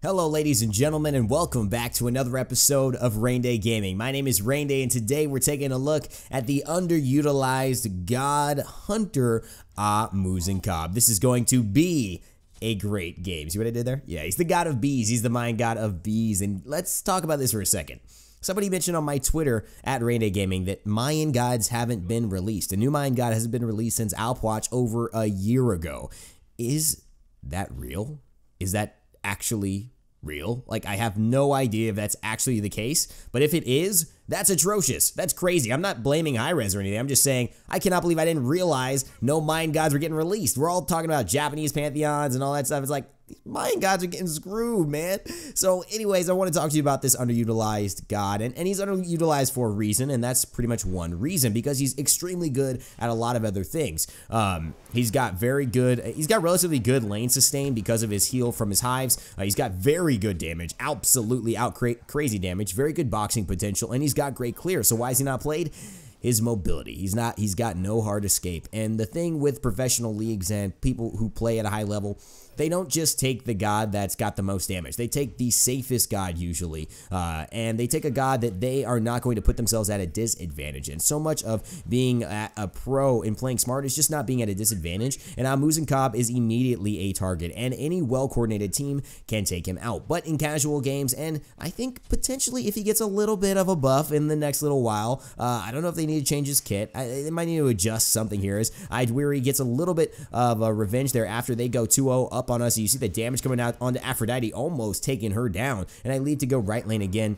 Hello, ladies and gentlemen, and welcome back to another episode of Rain Day Gaming. My name is Rain Day, and today we're taking a look at the underutilized God Hunter Ah Muzen Cobb. This is going to be a great game. See what I did there? Yeah, he's the god of bees. He's the mind god of bees. And let's talk about this for a second. Somebody mentioned on my Twitter at Rain Day Gaming that Mayan gods haven't been released. A new Mayan god hasn't been released since Alpwatch over a year ago. Is that real? Is that actually real. Like, I have no idea if that's actually the case, but if it is, that's atrocious. That's crazy. I'm not blaming iRes or anything. I'm just saying I cannot believe I didn't realize no Mind Gods were getting released. We're all talking about Japanese pantheons and all that stuff. It's like, these Mayan gods are getting screwed, man. So, anyways, I want to talk to you about this underutilized god, and, and he's underutilized for a reason, and that's pretty much one reason because he's extremely good at a lot of other things. Um, he's got very good, he's got relatively good lane sustain because of his heal from his hives. Uh, he's got very good damage, absolutely out cra crazy damage, very good boxing potential, and he's got great clear. So why is he not played? his mobility. He's not he's got no hard escape. And the thing with professional leagues and people who play at a high level they don't just take the god that's got the most damage. They take the safest god usually, uh, and they take a god that they are not going to put themselves at a disadvantage. And so much of being a, a pro and playing smart is just not being at a disadvantage. And Amuzin Cobb is immediately a target, and any well coordinated team can take him out. But in casual games, and I think potentially if he gets a little bit of a buff in the next little while, uh, I don't know if they need to change his kit. I, they might need to adjust something here. As I'd weary gets a little bit of a revenge there after they go 2 0 up up on us. You see the damage coming out onto Aphrodite, almost taking her down. And I lead to go right lane again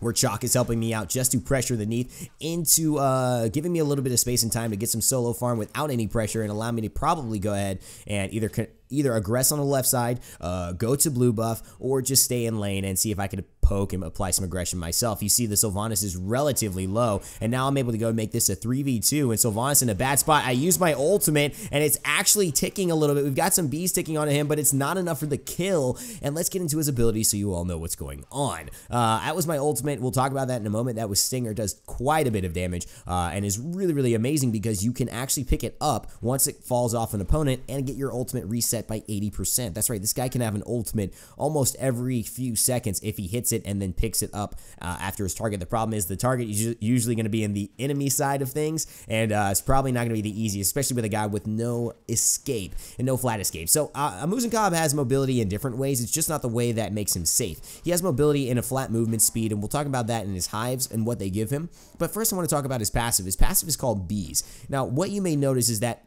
where Chalk is helping me out just to pressure the Neath into uh, giving me a little bit of space and time to get some solo farm without any pressure and allow me to probably go ahead and either either aggress on the left side, uh, go to blue buff, or just stay in lane and see if I could poke and apply some aggression myself. You see the Sylvanas is relatively low, and now I'm able to go make this a 3v2, and Sylvanas in a bad spot. I use my ultimate, and it's actually ticking a little bit. We've got some bees ticking onto him, but it's not enough for the kill, and let's get into his ability so you all know what's going on. Uh, that was my ultimate. We'll talk about that in a moment. That was Stinger. Does quite a bit of damage uh, and is really, really amazing because you can actually pick it up once it falls off an opponent and get your ultimate reset by 80%. That's right. This guy can have an ultimate almost every few seconds if he hits it it and then picks it up uh, after his target. The problem is the target is usually going to be in the enemy side of things, and uh, it's probably not going to be the easiest, especially with a guy with no escape and no flat escape. So uh, Amuzin Cobb has mobility in different ways. It's just not the way that makes him safe. He has mobility in a flat movement speed, and we'll talk about that in his hives and what they give him. But first, I want to talk about his passive. His passive is called Bees. Now, what you may notice is that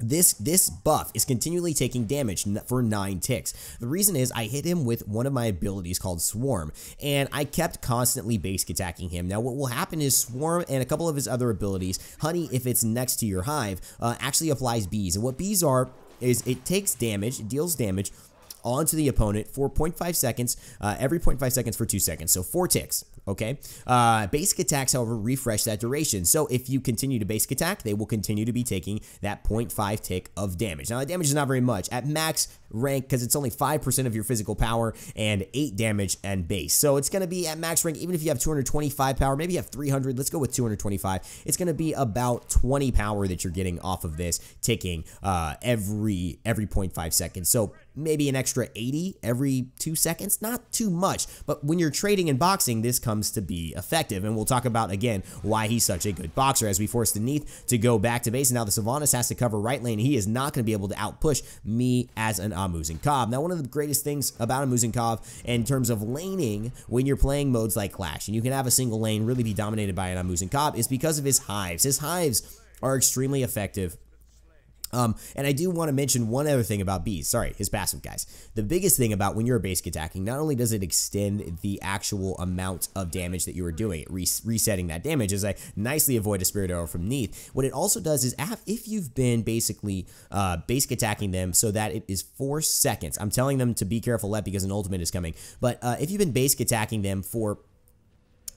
this this buff is continually taking damage for nine ticks. The reason is I hit him with one of my abilities called Swarm, and I kept constantly basic attacking him. Now, what will happen is Swarm and a couple of his other abilities, Honey, if it's next to your hive, uh, actually applies bees. And what bees are is it takes damage, it deals damage, onto the opponent for 0.5 seconds, uh, every 0.5 seconds for two seconds. So four ticks, okay? Uh, basic attacks, however, refresh that duration. So if you continue to basic attack, they will continue to be taking that 0.5 tick of damage. Now, that damage is not very much. At max, rank because it's only 5% of your physical power and 8 damage and base. So it's going to be at max rank, even if you have 225 power, maybe you have 300, let's go with 225. It's going to be about 20 power that you're getting off of this ticking uh, every, every 0.5 seconds. So maybe an extra 80 every two seconds. Not too much, but when you're trading and boxing, this comes to be effective. And we'll talk about again why he's such a good boxer as we force the Neath to go back to base. And now the Sylvanas has to cover right lane. He is not going to be able to outpush me as an on Cobb. Now, one of the greatest things about a Cobb, in terms of laning when you're playing modes like Clash, and you can have a single lane really be dominated by an on Cobb, is because of his hives. His hives are extremely effective um, and I do want to mention one other thing about bees. Sorry, his passive, guys. The biggest thing about when you're basic attacking, not only does it extend the actual amount of damage that you are doing, re resetting that damage, as I nicely avoid a Spirit Arrow from Neath, what it also does is if you've been basically uh, basic attacking them so that it is four seconds, I'm telling them to be careful, Let, because an ultimate is coming, but uh, if you've been basic attacking them for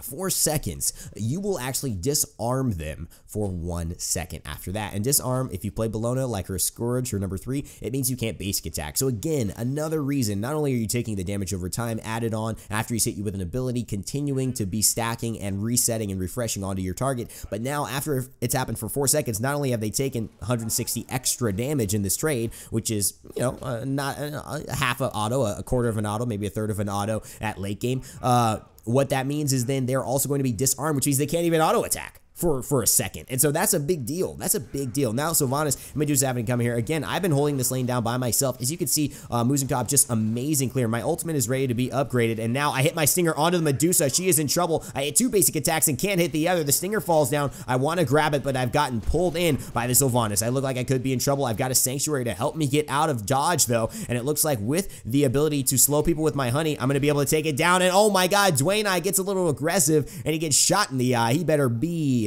four seconds, you will actually disarm them for one second after that. And disarm, if you play Bologna like her Scourge her number three, it means you can't basic attack. So again, another reason, not only are you taking the damage over time added on after he's hit you with an ability, continuing to be stacking and resetting and refreshing onto your target, but now after it's happened for four seconds, not only have they taken 160 extra damage in this trade, which is, you know, uh, not uh, half an auto, a quarter of an auto, maybe a third of an auto at late game, uh, what that means is then they're also going to be disarmed, which means they can't even auto attack for for a second. And so that's a big deal. That's a big deal. Now Sylvanas Medusa having to come here. Again, I've been holding this lane down by myself. As you can see, uh, just amazing clear. My ultimate is ready to be upgraded. And now I hit my Stinger onto the Medusa. She is in trouble. I hit two basic attacks and can't hit the other. The Stinger falls down. I want to grab it, but I've gotten pulled in by the Sylvanas. I look like I could be in trouble. I've got a Sanctuary to help me get out of dodge, though. And it looks like with the ability to slow people with my honey, I'm going to be able to take it down. And oh my god, Dwayne I gets a little aggressive and he gets shot in the eye. He better be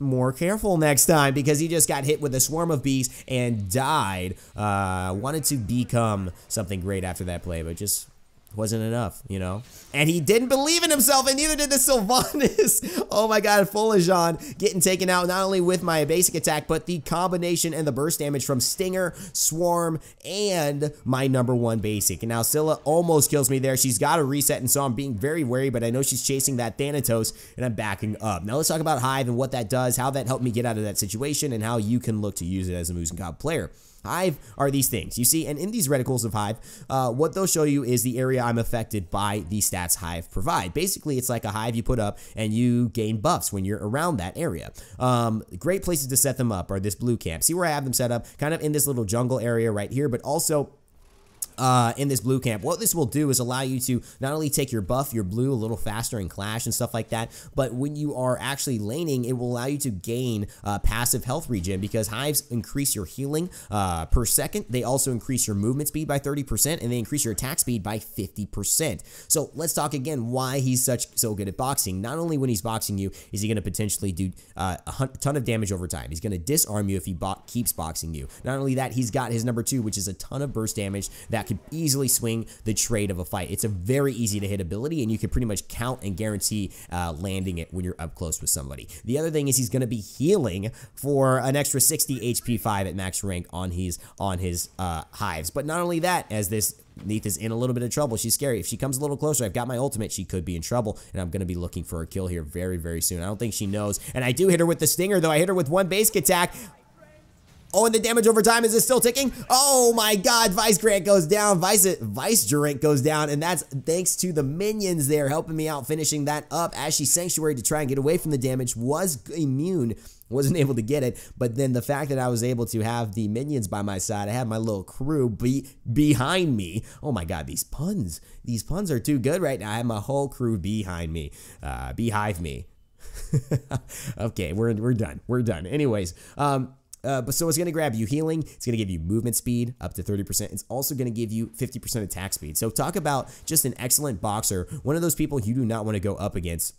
more careful next time because he just got hit with a swarm of bees and died. Uh, wanted to become something great after that play, but just wasn't enough, you know? And he didn't believe in himself, and neither did the Sylvanas. oh my god, Folajan getting taken out not only with my basic attack, but the combination and the burst damage from Stinger, Swarm, and my number one basic. And now Scylla almost kills me there. She's got a reset, and so I'm being very wary, but I know she's chasing that Thanatos, and I'm backing up. Now let's talk about Hive and what that does, how that helped me get out of that situation, and how you can look to use it as a Moose and God player. Hive are these things, you see, and in these reticles of Hive, uh, what they'll show you is the area I'm affected by the stats Hive provide. Basically, it's like a Hive you put up and you gain buffs when you're around that area. Um, great places to set them up are this blue camp. See where I have them set up, kind of in this little jungle area right here, but also uh, in this blue camp. What this will do is allow you to not only take your buff, your blue a little faster in clash and stuff like that, but when you are actually laning, it will allow you to gain uh, passive health regen because hives increase your healing uh, per second. They also increase your movement speed by 30% and they increase your attack speed by 50%. So let's talk again why he's such so good at boxing. Not only when he's boxing you is he going to potentially do uh, a ton of damage over time. He's going to disarm you if he bo keeps boxing you. Not only that, he's got his number two, which is a ton of burst damage that could easily swing the trade of a fight. It's a very easy to hit ability, and you can pretty much count and guarantee uh, landing it when you're up close with somebody. The other thing is he's going to be healing for an extra 60 HP 5 at max rank on his on his uh, hives. But not only that, as this Neith is in a little bit of trouble. She's scary. If she comes a little closer, I've got my ultimate. She could be in trouble, and I'm going to be looking for a kill here very, very soon. I don't think she knows. And I do hit her with the stinger, though. I hit her with one basic attack. Oh, and the damage over time is still ticking. Oh my god, Vice Grant goes down. Vice Vice Durant goes down, and that's thanks to the minions there helping me out finishing that up. Ashy Sanctuary to try and get away from the damage was immune wasn't able to get it. But then the fact that I was able to have the minions by my side, I had my little crew be behind me. Oh my God, these puns, these puns are too good right now. I have my whole crew behind me, uh, beehive me. okay, we're we're done. We're done. Anyways, um, uh, but so it's going to grab you healing. It's going to give you movement speed up to 30%. It's also going to give you 50% attack speed. So talk about just an excellent boxer, one of those people you do not want to go up against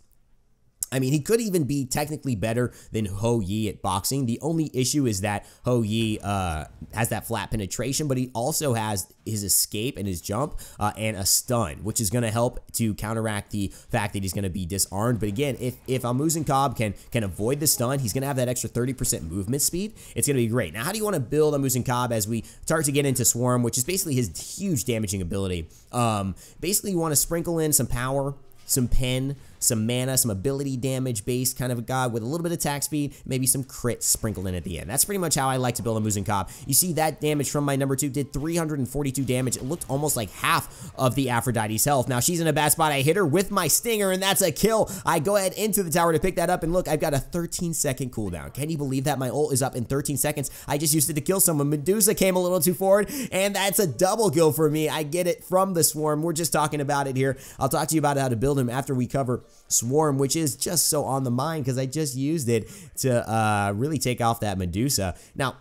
I mean, he could even be technically better than Ho Yi at boxing. The only issue is that Ho Yi uh, has that flat penetration, but he also has his escape and his jump uh, and a stun, which is going to help to counteract the fact that he's going to be disarmed. But again, if if Amuzin Cobb can can avoid the stun, he's going to have that extra 30% movement speed. It's going to be great. Now, how do you want to build Amuzin Cobb as we start to get into Swarm, which is basically his huge damaging ability? Um, basically, you want to sprinkle in some power some pen, some mana, some ability damage based kind of a guy with a little bit of attack speed, maybe some crit sprinkled in at the end. That's pretty much how I like to build a Muzen Cop. You see that damage from my number two did 342 damage. It looked almost like half of the Aphrodite's health. Now she's in a bad spot. I hit her with my stinger and that's a kill. I go ahead into the tower to pick that up and look, I've got a 13 second cooldown. Can you believe that? My ult is up in 13 seconds. I just used it to kill someone. Medusa came a little too forward and that's a double kill for me. I get it from the swarm. We're just talking about it here. I'll talk to you about how to build him after we cover Swarm, which is just so on the mind because I just used it to uh, really take off that Medusa. Now,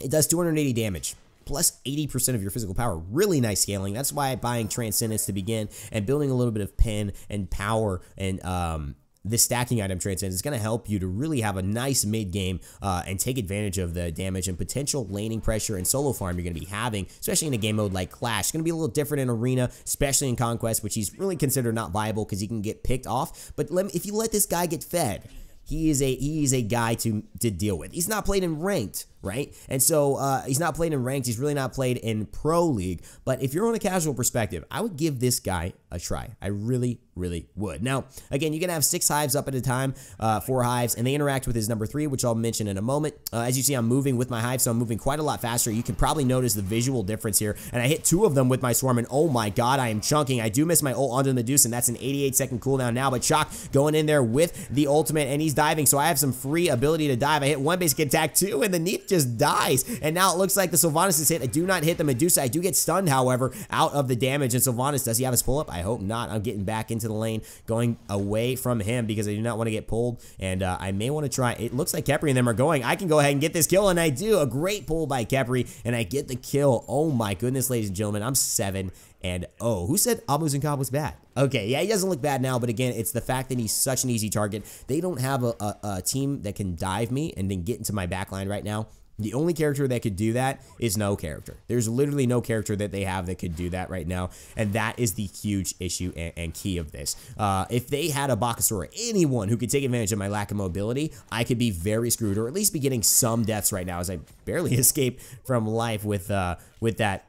it does 280 damage plus 80% of your physical power. Really nice scaling. That's why buying Transcendence to begin and building a little bit of pen and power and um, this stacking item transcends is going to help you to really have a nice mid game uh, and take advantage of the damage and potential laning pressure and solo farm you're going to be having, especially in a game mode like Clash. It's going to be a little different in Arena, especially in Conquest, which he's really considered not viable because he can get picked off. But me, if you let this guy get fed, he is a he is a guy to to deal with. He's not played in ranked right? And so uh, he's not played in ranked. He's really not played in pro league. But if you're on a casual perspective, I would give this guy a try. I really, really would. Now, again, you can have six hives up at a time, uh, four hives, and they interact with his number three, which I'll mention in a moment. Uh, as you see, I'm moving with my hive, so I'm moving quite a lot faster. You can probably notice the visual difference here. And I hit two of them with my swarm, and oh my god, I am chunking. I do miss my ult onto the deuce, and that's an 88 second cooldown now. But Shock going in there with the ultimate, and he's diving, so I have some free ability to dive. I hit one basic attack, two, and the need just dies. And now it looks like the Sylvanas is hit. I do not hit the Medusa. I do get stunned, however, out of the damage. And Sylvanas, does he have his pull up? I hope not. I'm getting back into the lane, going away from him because I do not want to get pulled. And uh, I may want to try. It looks like Kepri and them are going. I can go ahead and get this kill, and I do. A great pull by Kepri, and I get the kill. Oh my goodness, ladies and gentlemen, I'm seven and oh, who said Abu Cobb was bad? Okay, yeah, he doesn't look bad now, but again, it's the fact that he's such an easy target. They don't have a, a, a team that can dive me and then get into my backline right now. The only character that could do that is no character. There's literally no character that they have that could do that right now, and that is the huge issue and, and key of this. Uh, if they had a Bakasaur, anyone who could take advantage of my lack of mobility, I could be very screwed, or at least be getting some deaths right now, as I barely escape from life with uh, with that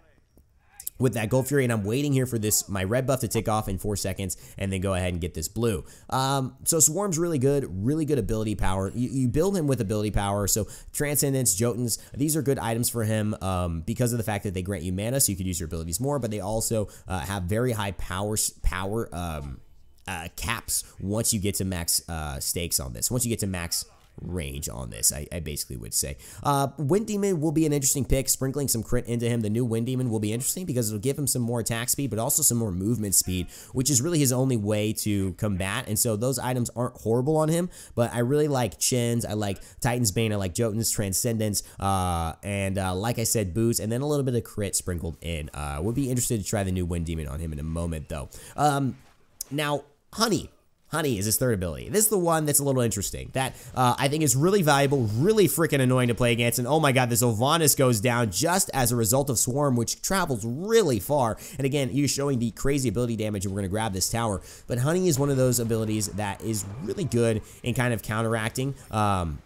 with that Gold Fury, and I'm waiting here for this my red buff to tick off in four seconds, and then go ahead and get this blue. Um, so Swarm's really good, really good ability power. You, you, build him with ability power, so Transcendence, Jotuns, these are good items for him um, because of the fact that they grant you mana, so you could use your abilities more, but they also uh, have very high power power um, uh, caps once you get to max uh, stakes on this. Once you get to max range on this, I, I basically would say. Uh, Wind Demon will be an interesting pick. Sprinkling some crit into him, the new Wind Demon will be interesting because it'll give him some more attack speed, but also some more movement speed, which is really his only way to combat. And so those items aren't horrible on him, but I really like Chin's, I like Titan's Bane, I like Jotun's Transcendence, uh, and uh, like I said, Boots, and then a little bit of crit sprinkled in. Uh, would be interested to try the new Wind Demon on him in a moment, though. Um, now, Honey Honey is his third ability. This is the one that's a little interesting that uh, I think is really valuable, really freaking annoying to play against. And oh my god, this Ovanus goes down just as a result of Swarm, which travels really far. And again, you're showing the crazy ability damage, and we're going to grab this tower. But Honey is one of those abilities that is really good in kind of counteracting um,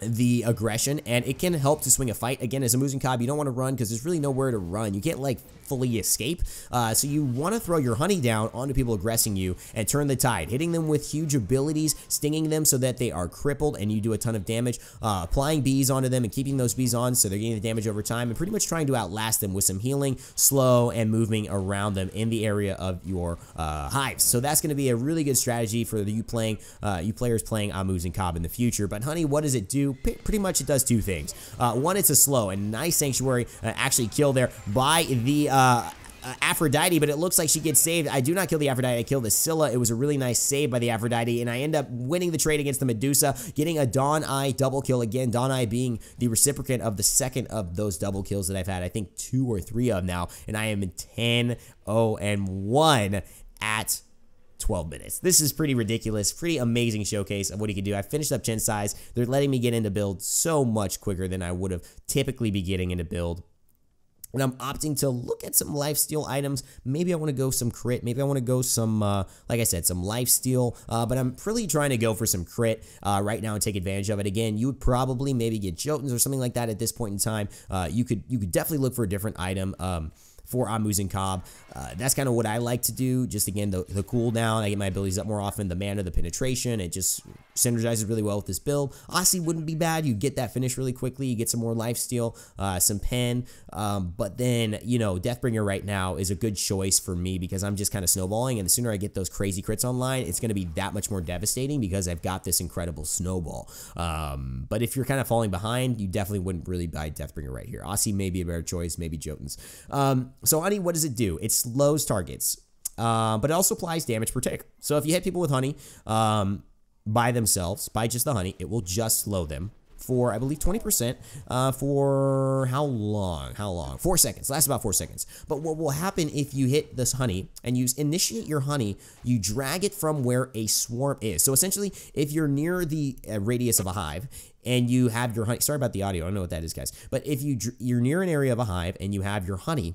the aggression and it can help to swing a fight again as a Muzin cob, you don't want to run because there's really nowhere to run you can't like fully escape uh, so you want to throw your honey down onto people aggressing you and turn the tide hitting them with huge abilities stinging them so that they are crippled and you do a ton of damage uh, applying bees onto them and keeping those bees on so they're getting the damage over time and pretty much trying to outlast them with some healing slow and moving around them in the area of your uh, hives so that's going to be a really good strategy for you playing uh, you players playing Amuzin cob in the future but honey what does it do pretty much it does two things. Uh, one, it's a slow and nice sanctuary uh, actually kill there by the uh, uh, Aphrodite, but it looks like she gets saved. I do not kill the Aphrodite. I kill the Scylla. It was a really nice save by the Aphrodite, and I end up winning the trade against the Medusa, getting a Dawn Eye double kill again. Dawn Eye being the reciprocant of the second of those double kills that I've had. I think two or three of now, and I am 10 0 and 1 at 12 minutes. This is pretty ridiculous, pretty amazing showcase of what he can do. I finished up Chen size. They're letting me get into build so much quicker than I would have typically be getting into build and I'm opting to look at some lifesteal items. Maybe I want to go some crit. Maybe I want to go some, uh, like I said, some lifesteal. Uh, but I'm really trying to go for some crit uh, right now and take advantage of it. Again, you would probably maybe get Jotuns or something like that at this point in time. Uh, you could you could definitely look for a different item. Um, for Amuzin Cobb. Uh, that's kind of what I like to do. Just again, the, the cooldown, I get my abilities up more often, the mana, the penetration, it just synergizes really well with this build. Aussie wouldn't be bad. You get that finish really quickly, you get some more lifesteal, uh, some pen, um, but then, you know, Deathbringer right now is a good choice for me because I'm just kind of snowballing, and the sooner I get those crazy crits online, it's going to be that much more devastating because I've got this incredible snowball. Um, but if you're kind of falling behind, you definitely wouldn't really buy Deathbringer right here. Aussie may be a better choice, maybe Jotun's. Um, so honey, what does it do? It slows targets, uh, but it also applies damage per tick. So if you hit people with honey um, by themselves, by just the honey, it will just slow them for I believe 20% uh, for how long? How long? Four seconds. Lasts about four seconds. But what will happen if you hit this honey and you initiate your honey, you drag it from where a swarm is. So essentially, if you're near the uh, radius of a hive and you have your honey, sorry about the audio, I don't know what that is, guys. But if you you're near an area of a hive and you have your honey,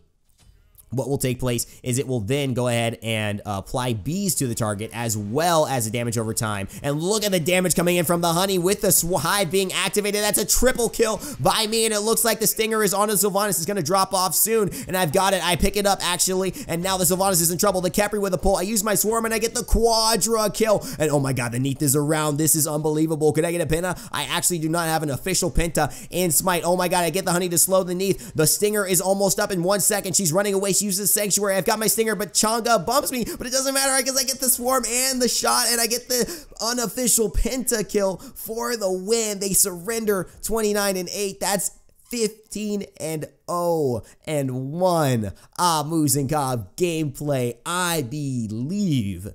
what will take place is it will then go ahead and uh, apply bees to the target as well as the damage over time. And look at the damage coming in from the honey with the hive being activated. That's a triple kill by me. And it looks like the stinger is on the Sylvanas. It's going to drop off soon. And I've got it. I pick it up actually. And now the Sylvanas is in trouble. The Kepri with a pull. I use my swarm and I get the quadra kill. And oh my God, the Neath is around. This is unbelievable. Could I get a Penta? I actually do not have an official Penta in Smite. Oh my God, I get the honey to slow the Neath. The stinger is almost up in one second. She's running away uses Sanctuary. I've got my Stinger, but Changa bumps me, but it doesn't matter because I get the Swarm and the shot, and I get the unofficial Penta kill for the win. They surrender 29 and 8. That's 15 and 0 and 1. Ah, Muzinkov gameplay. I believe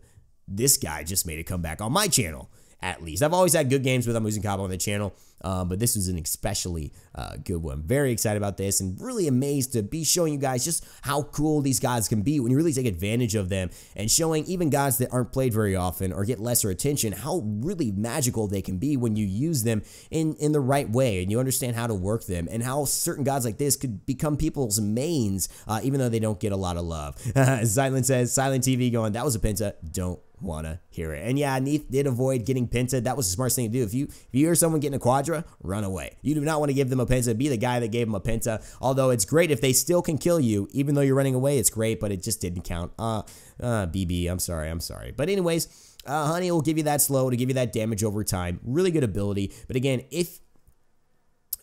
this guy just made a comeback on my channel, at least. I've always had good games with Amuzenkov on the channel. Um, but this was an especially uh, good one. Very excited about this and really amazed to be showing you guys just how cool these guys can be when you really take advantage of them and showing even gods that aren't played very often or get lesser attention how really magical they can be when you use them in, in the right way and you understand how to work them and how certain gods like this could become people's mains uh, even though they don't get a lot of love. Silent says, Silent TV going, that was a penta. Don't want to hear it. And yeah, Neath did avoid getting penta. That was the smartest thing to do. If you if you hear someone getting a quadra, run away. You do not want to give them a Penta. Be the guy that gave them a Penta. Although it's great if they still can kill you, even though you're running away, it's great, but it just didn't count. Uh, uh, BB, I'm sorry, I'm sorry. But anyways, uh, honey will give you that slow to give you that damage over time. Really good ability. But again, if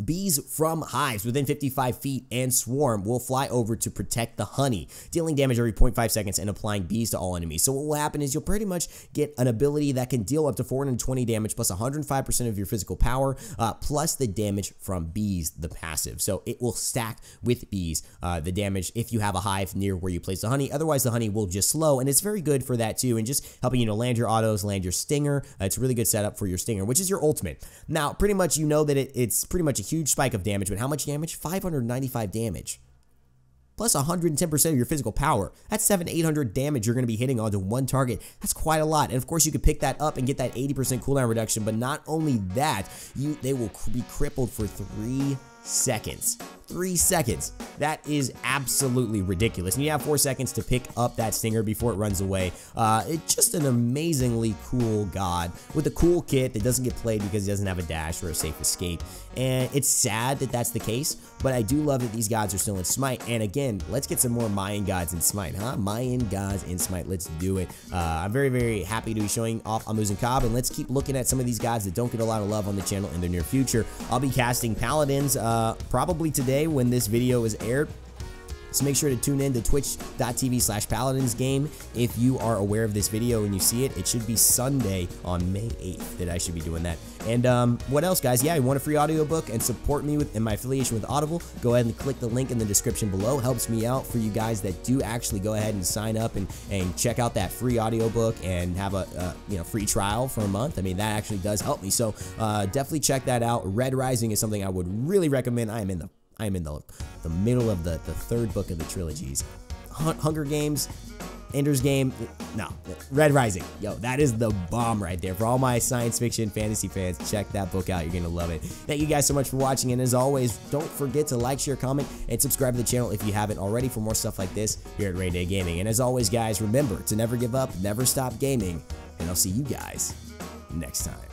Bees from hives within 55 feet and swarm will fly over to protect the honey, dealing damage every 0.5 seconds and applying bees to all enemies. So what will happen is you'll pretty much get an ability that can deal up to 420 damage plus 105% of your physical power uh, plus the damage from bees, the passive. So it will stack with bees uh, the damage if you have a hive near where you place the honey. Otherwise, the honey will just slow, and it's very good for that too. And just helping you know land your autos, land your stinger. Uh, it's a really good setup for your stinger, which is your ultimate. Now, pretty much you know that it, it's pretty much a huge spike of damage, but how much damage? 595 damage. Plus 110% of your physical power. That's 7 800 damage you're going to be hitting onto one target. That's quite a lot. And of course, you could pick that up and get that 80% cooldown reduction. But not only that, you they will be crippled for three seconds. Three seconds. That is absolutely ridiculous. And you have four seconds to pick up that stinger before it runs away. Uh, it's just an amazingly cool god with a cool kit that doesn't get played because he doesn't have a dash or a safe escape. And it's sad that that's the case, but I do love that these gods are still in Smite. And again, let's get some more Mayan gods in Smite, huh? Mayan gods in Smite. Let's do it. Uh, I'm very, very happy to be showing off Amuzin Cobb, and let's keep looking at some of these gods that don't get a lot of love on the channel in the near future. I'll be casting Paladins. Uh, uh, probably today when this video is aired. So make sure to tune in to twitch.tv slash paladins game. If you are aware of this video and you see it, it should be Sunday on May 8th that I should be doing that. And um, what else, guys? Yeah, you want a free audiobook and support me with in my affiliation with Audible, go ahead and click the link in the description below. Helps me out for you guys that do actually go ahead and sign up and, and check out that free audiobook and have a, a you know free trial for a month. I mean, that actually does help me. So uh, definitely check that out. Red Rising is something I would really recommend. I am in the I'm in the, the middle of the, the third book of the trilogies. Hunger Games, Ender's Game, no, Red Rising. Yo, that is the bomb right there. For all my science fiction, fantasy fans, check that book out. You're going to love it. Thank you guys so much for watching. And as always, don't forget to like, share, comment, and subscribe to the channel if you haven't already for more stuff like this here at Rain Day Gaming. And as always, guys, remember to never give up, never stop gaming. And I'll see you guys next time.